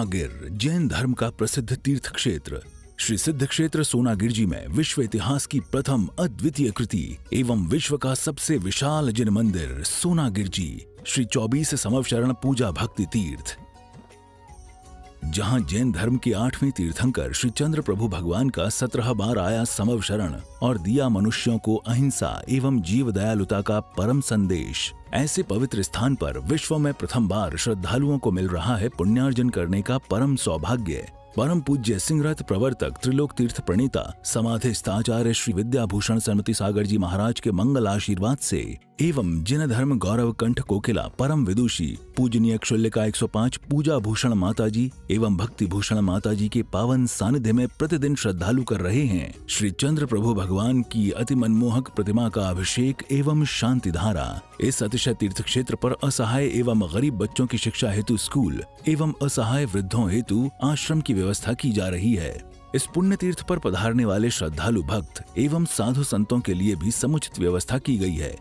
सोनागिर जैन धर्म का प्रसिद्ध तीर्थ क्षेत्र श्री सिद्ध क्षेत्र सोनागिर जी में विश्व इतिहास की प्रथम अद्वितीय कृति एवं विश्व का सबसे विशाल जिन मंदिर सोनागिर जी श्री चौबीस समवशरण पूजा भक्ति तीर्थ जहां जैन धर्म के आठवें तीर्थंकर श्री चंद्र प्रभु भगवान का सत्रह बार आया समव शरण और दिया मनुष्यों को अहिंसा एवं जीव दयालुता का परम संदेश ऐसे पवित्र स्थान पर विश्व में प्रथम बार श्रद्धालुओं को मिल रहा है पुण्यार्जन करने का परम सौभाग्य परम पूज्य सिंहरथ प्रवर्तक त्रिलोक तीर्थ प्रणेता समाधि आचार्य श्री विद्याभूषण सनमति सागर जी महाराज के मंगल आशीर्वाद से एवं जिन धर्म गौरव कंठ कोकिला परम विदुषी पूजनीय सौ 105 पूजा भूषण माता जी एवं भक्ति भूषण माता जी के पावन सानिध्य में प्रतिदिन श्रद्धालु कर रहे हैं श्री चंद्र प्रभु भगवान की अति मनमोहक प्रतिमा का अभिषेक एवं शांति धारा इस अतिशय तीर्थ क्षेत्र पर असहाय एवं गरीब बच्चों की शिक्षा हेतु स्कूल एवं असहाय वृद्धों हेतु आश्रम की व्यवस्था की जा रही है इस पुण्य तीर्थ पर पधारने वाले श्रद्धालु भक्त एवं साधु संतों के लिए भी समुचित व्यवस्था की गई है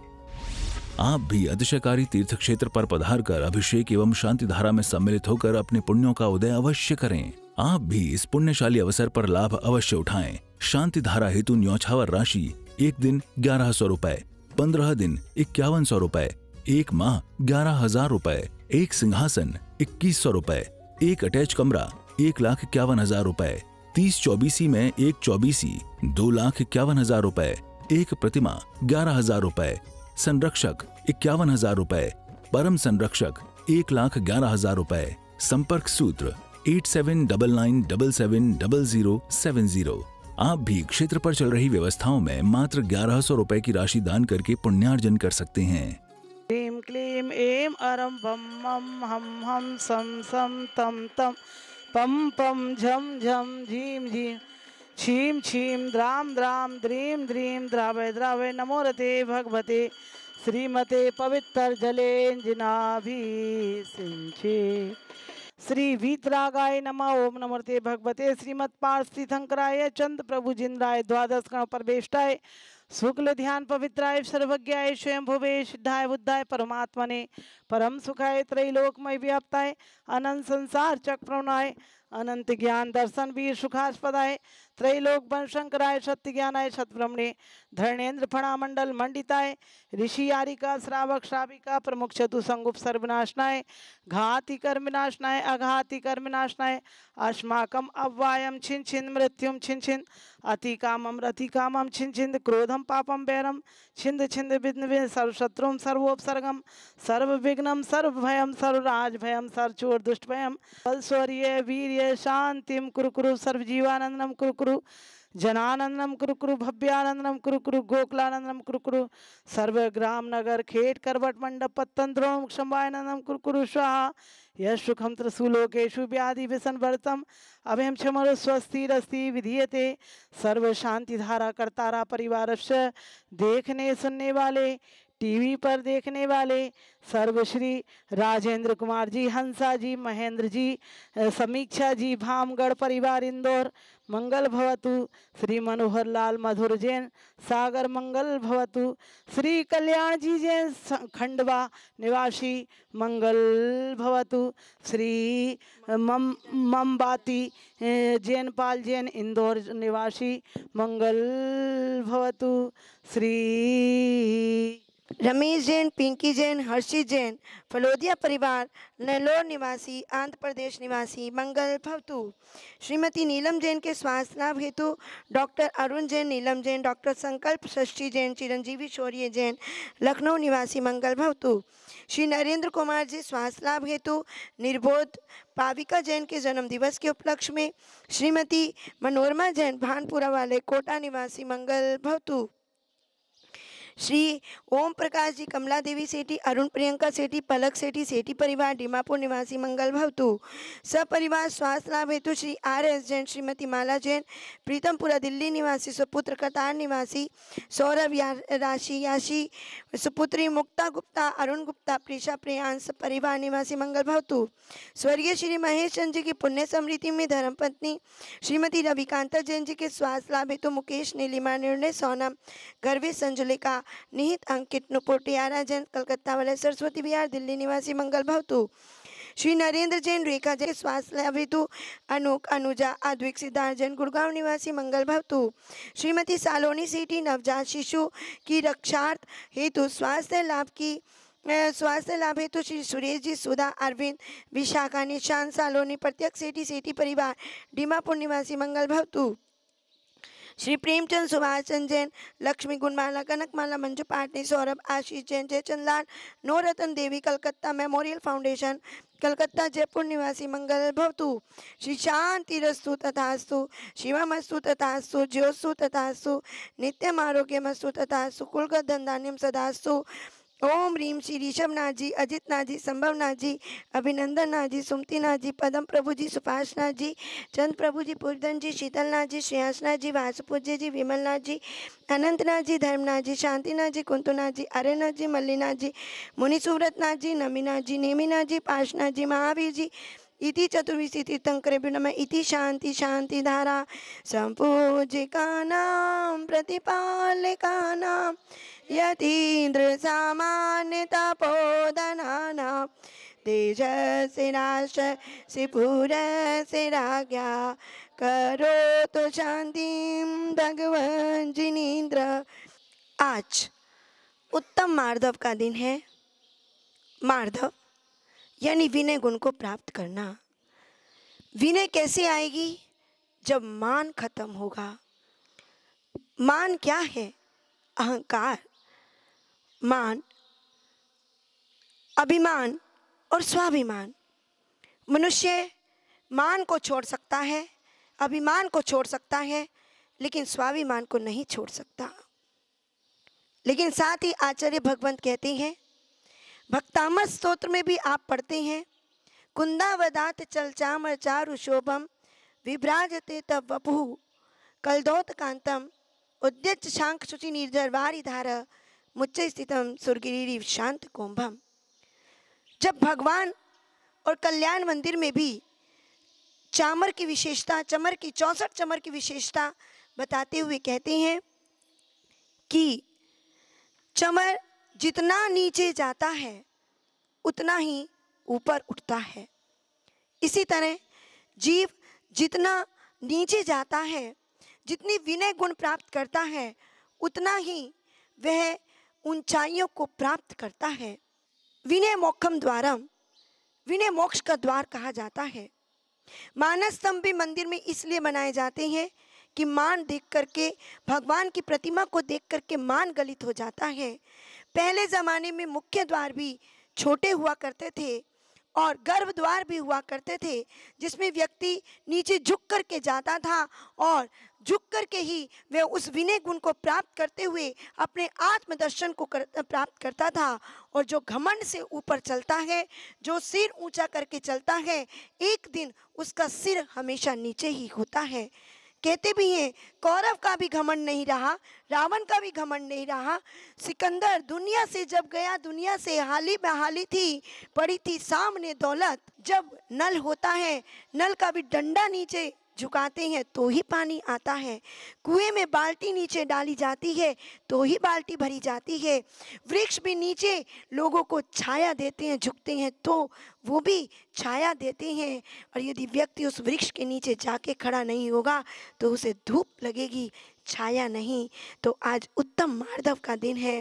आप भी अतिशयकारी तीर्थ क्षेत्र पर पधार कर अभिषेक एवं शांति धारा में सम्मिलित होकर अपने पुण्यों का उदय अवश्य करें आप भी इस पुण्यशाली अवसर पर लाभ अवश्य उठाएं शांति धारा हेतु न्योछावर राशि एक दिन ग्यारह सौ रूपए पंद्रह दिन इक्यावन सौ रूपए एक माह ग्यारह हजार रूपए एक सिंहासन इक्कीस सौ रूपए एक अटैच कमरा एक लाख इक्यावन हजार रूपए तीस चौबीसी में एक चौबीसी दो लाख इक्यावन हजार रूपए एक प्रतिमा ग्यारह हजार रूपए संरक्षक इक्यावन हजार रूपए परम संरक्षक एक लाख ग्यारह हजार रूपए संपर्क सूत्र eight seven double nine double seven double zero seven zero आप भी क्षेत्र पर चल रही व्यवस्थाओं में मात्र ग्यारह सौ रूपए की राशि दान करके पुण्यार्जन कर सकते हैं क्लीम क्लीं ऐं अरं बं मं हम हं सम सं तम तं पम पं झम झं झीम झीं क्षीं क्षीं द्रां द्रां द्रीं द्रीं द्रावय द्रावे नमो रते भगवते श्रीमते पवित्रजलेञ्जिनाभिसिञ्चे श्री वीतरागाय नम ओम नमोते भगवते श्रीमद पार्थिशंकराय चंद्र प्रभुजिंद्राय द्वादश गण परवेष्टाय शुक्ल ध्यान पवित्राय सर्वज्ञाय स्वयं भुवे सिद्धाय बुद्धाय परमात्मने परम सुखाय त्रैलोकमय व्याप्ताय अनंत संसार चक्र अनंत ज्ञान दर्शन वीर सुखास्पदाय त्रैलोक वंशंकराय सत्य ज्ञानाय सतब्रह्मणे धरणेन्द्र फणामंडल मंडिताय ऋषि आरिका श्रावक श्राविका प्रमुख चतु संगुप सर्वनाशनाय घाति कर्मनाशनाय अघाति कर्मनाशनाय अस्माकम अव्वायम छिन छिन मृत्युम छिन छिन अति कामम रति कामम छिन छिंद क्रोधम पापम बैरम छिंद छिंद विघ्न सर्वशत्रुम सर्वोपसर्गम विघ्नम सर्वभयम सर्वराज भयम सर्वचोर दुष्टभयम भयम वीर प्रिय शांतिम कुरु कुरु सर्वजीवानंदनम कुरु कुरु जनानंदनम कुरु कुरु भव्यानंदनम कुरु कुरु गोकुलानंदनम सर्वग्राम नगर खेट करवट मंडप पतंद्रोम क्षमायनंदनम कुरकुरु स्वाहा यह सुखम त्रिशूलोकेशु व्याधि व्यसन भरतम अभयम क्षमर स्वस्ति रस्ति विधीयते सर्व शांति धारा करतारा परिवार देखने सुनने वाले टीवी पर देखने वाले सर्वश्री राजेंद्र कुमार जी हंसा जी महेंद्र जी समीक्षा जी भामगढ़ परिवार इंदौर मंगल भवतु श्री मनोहर लाल मधुर जैन सागर मंगल भवतु श्री कल्याण जी जैन खंडवा निवासी मंगल भवतु श्री मम ममबाती जैनपाल जैन इंदौर निवासी मंगल भवतु श्री रमेश जैन पिंकी जैन हर्षित जैन फलोदिया परिवार नेलोर निवासी आंध्र प्रदेश निवासी मंगल भवतु श्रीमती नीलम जैन के स्वास्थ्य लाभ हेतु डॉक्टर अरुण जैन नीलम जैन डॉक्टर संकल्प षष्ठी जैन चिरंजीवी शौर्य जैन लखनऊ निवासी मंगल भवतु श्री नरेंद्र कुमार जी स्वास्थ्य लाभ हेतु निर्बोध पाविका जैन के जन्मदिवस के उपलक्ष्य में श्रीमती मनोरमा जैन भानपुरा वाले कोटा निवासी मंगल भवतु श्री ओम प्रकाश जी कमला देवी सेठी अरुण प्रियंका सेठी पलक सेठी सेठी परिवार डीमापुर निवासी मंगल भवतु सपरिवार स्वास्थ्य लाभ हेतु श्री आर एस जैन श्रीमती माला जैन प्रीतमपुरा दिल्ली निवासी सुपुत्र कतार निवासी सौरभ राशि याशी सुपुत्री मुक्ता गुप्ता अरुण गुप्ता प्रीषा प्रियांश परिवार निवासी मंगल भवतु स्वर्गीय श्री महेश चंद जी की पुण्य समृति में धर्मपत्नी श्रीमती रविकांता जैन जी के स्वास्थ्य लाभ हेतु मुकेश नीलिमा निर्णय सोनम गर्वी संजुलिका નિહિત અંકિત નુપુર આરા જૈન કલકત્તા વાલે સરસ્વતી વિહાર દિલ્હી નિવાસી મંગલ ભાવતું શ્રી નરેન્દ્ર જૈન રેખા જૈન શ્વાસ લેવિતુ અનુક અનુજા આદ્વિક સિદ્ધાર્થ જૈન ગુડગાંव નિવાસી મંગલ ભવતુ શ્રીમતી सालोनी सेठी नवजात शिशु की रक्षार्थ हेतु स्वास्थ्य लाभ की स्वास्थ्य लाभ हेतु श्री सुरेश जी सुधा अरविंद विशाखा निशान सालोनी प्रत्येक सेठी सेठी परिवार डीमापुर निवासी मंगल भवतु श्री प्रेमचंद सुभाष चंद जैन लक्ष्मी गुणमाला कनकमाला मंजू पाटनी सौरभ आशीष जैन जयचंद लाल नौरतन देवी कलकत्ता मेमोरियल फाउंडेशन कलकत्ता जयपुर निवासी मंगल भवतु श्री शांति रस्तु तथास्तु शिवमस्तु तथास्तु ज्योत्सु तथास्तु नित्यम आरोग्यमस्तु तथास्तु कुलगत धनधान्यम सदास्तु ओम रीम श्री ऋषभ नाथ जी अजित नाथ जी संभव नाथ जी अभिनंदन नाथ जी सुमति नाथ जी पदम प्रभु जी सुभाष नाथ जी चंद प्रभु जी पूर्धन जी शीतल नाथ जी श्रेयांश नाथ जी वासुपूज्य जी विमल नाथ जी अनंत नाथ जी धर्मनाथ जी शांतिनाथ जी कुंतुनाथ जी अरेनाथ जी मल्लीनाथ जी मुनिसूरत नाथ जी नमीनाथ जी नेमीनाथ जी पाशनाथ जी महावीर जी इति इति शांति शांति धारा संपूजिका प्रतिपालिका चतुर्विशी तीर्थङ्करेभ्यो नमः तेज से शान्तिधारा से पूर से राज्ञा करो तो शांति भगवान जिनेन्द्र आज उत्तम मार्धव का दिन है मार्धव यानी विनय गुण को प्राप्त करना विनय कैसे आएगी जब मान खत्म होगा मान क्या है अहंकार मान अभिमान और स्वाभिमान मनुष्य मान को छोड़ सकता है अभिमान को छोड़ सकता है लेकिन स्वाभिमान को नहीं छोड़ सकता लेकिन साथ ही आचार्य भगवंत कहते हैं भक्तामर स्त्रोत्र में भी आप पढ़ते हैं कुंदावदात चलचामर चारु शोभम विभ्राजते तब वपु कलदौत कांतम उद्यच शांख शुचि निर्जर धारा मुच्च स्थितम सुरगिरी शांत कुंभम जब भगवान और कल्याण मंदिर में भी चामर की विशेषता चमर की चौंसठ चमर की विशेषता बताते हुए कहते हैं कि चमर जितना नीचे जाता है उतना ही ऊपर उठता है इसी तरह जीव जितना नीचे जाता है जितनी विनय गुण प्राप्त करता है उतना ही वह ऊंचाइयों को प्राप्त करता है विनय मोक्षम द्वारा विनय मोक्ष का द्वार कहा जाता है मानस स्तंभ भी मंदिर में इसलिए बनाए जाते हैं कि मान देख करके भगवान की प्रतिमा को देख करके मान गलित हो जाता है पहले ज़माने में मुख्य द्वार भी छोटे हुआ करते थे और गर्भ द्वार भी हुआ करते थे जिसमें व्यक्ति नीचे झुक कर के जाता था और झुक कर के ही वह उस विनय गुण को प्राप्त करते हुए अपने आत्मदर्शन को कर, प्राप्त करता था और जो घमंड से ऊपर चलता है जो सिर ऊंचा करके चलता है एक दिन उसका सिर हमेशा नीचे ही होता है कहते भी हैं कौरव का भी घमंड नहीं रहा रावण का भी घमंड नहीं रहा सिकंदर दुनिया से जब गया दुनिया से हाली बहाली थी पड़ी थी सामने दौलत जब नल होता है नल का भी डंडा नीचे झुकाते हैं तो ही पानी आता है कुएं में बाल्टी नीचे डाली जाती है तो ही बाल्टी भरी जाती है वृक्ष भी नीचे लोगों को छाया देते हैं झुकते हैं तो वो भी छाया देते हैं और यदि व्यक्ति उस वृक्ष के नीचे जाके खड़ा नहीं होगा तो उसे धूप लगेगी छाया नहीं तो आज उत्तम मार्दव का दिन है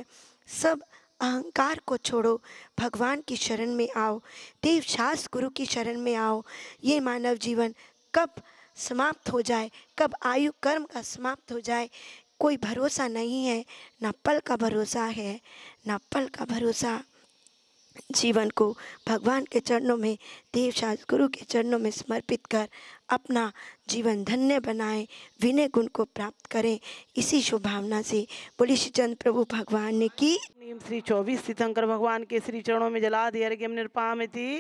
सब अहंकार को छोड़ो भगवान की शरण में आओ शास गुरु की शरण में आओ ये मानव जीवन कब समाप्त हो जाए कब आयु कर्म का समाप्त हो जाए कोई भरोसा नहीं है ना पल का भरोसा है ना पल का भरोसा जीवन को भगवान के चरणों में देव शास्त्र गुरु के चरणों में समर्पित कर अपना जीवन धन्य बनाएं विनय गुण को प्राप्त करें इसी शुभ भावना से बोली श्री चंद्र प्रभु भगवान ने की श्री चौबीस तीर्थंकर भगवान के श्री चरणों में जला दिया थी